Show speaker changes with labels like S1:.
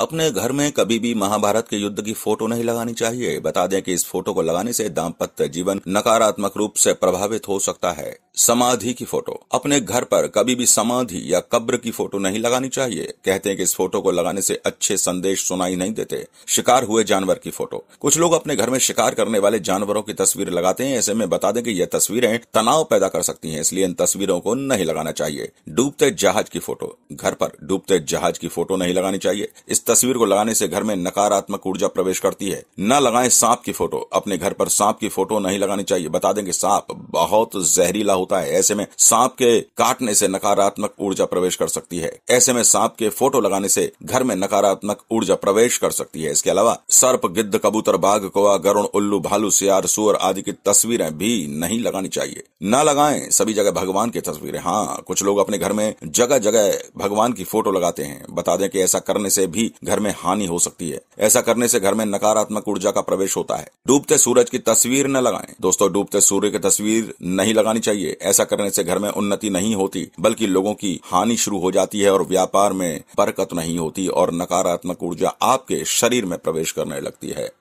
S1: अपने घर में कभी भी महाभारत के युद्ध की फोटो नहीं लगानी चाहिए बता दें कि इस फोटो को लगाने से दाम्पत्य जीवन नकारात्मक रूप से प्रभावित हो सकता है समाधि की फोटो अपने घर पर कभी भी समाधि या कब्र की फोटो नहीं लगानी चाहिए कहते हैं कि इस फोटो को लगाने से अच्छे संदेश सुनाई नहीं देते शिकार हुए जानवर की फोटो कुछ लोग अपने घर में शिकार करने वाले जानवरों की तस्वीर लगाते हैं ऐसे में बता दें कि यह तस्वीरें तनाव पैदा कर सकती हैं इसलिए इन तस्वीरों को नहीं लगाना चाहिए डूबते जहाज की फोटो घर पर डूबते जहाज की फोटो नहीं लगानी चाहिए इस तस्वीर को लगाने से घर में नकारात्मक ऊर्जा प्रवेश करती है न लगाए सांप की फोटो अपने घर पर सांप की फोटो नहीं लगानी चाहिए बता दें कि सांप बहुत जहरीला होता होता है ऐसे में सांप के काटने से नकारात्मक ऊर्जा प्रवेश कर सकती है ऐसे में सांप के फोटो लगाने से घर में नकारात्मक ऊर्जा प्रवेश कर सकती है इसके अलावा सर्प गिद्ध कबूतर बाघ कौवा गरुण उल्लू भालू सियार सुअर आदि की तस्वीरें भी नहीं लगानी चाहिए न लगाए सभी जगह भगवान की तस्वीरें हाँ कुछ लोग अपने घर में जगह जगह भगवान की फोटो लगाते हैं बता दें कि ऐसा करने से भी घर में हानि हो सकती है ऐसा करने से घर में नकारात्मक ऊर्जा का प्रवेश होता है डूबते सूरज की तस्वीर न लगाएं दोस्तों डूबते सूर्य की तस्वीर नहीं लगानी चाहिए चाहिए ऐसा करने से घर में उन्नति नहीं होती बल्कि लोगों की हानि शुरू हो जाती है और व्यापार में बरकत नहीं होती और नकारात्मक ऊर्जा आपके शरीर में प्रवेश करने लगती है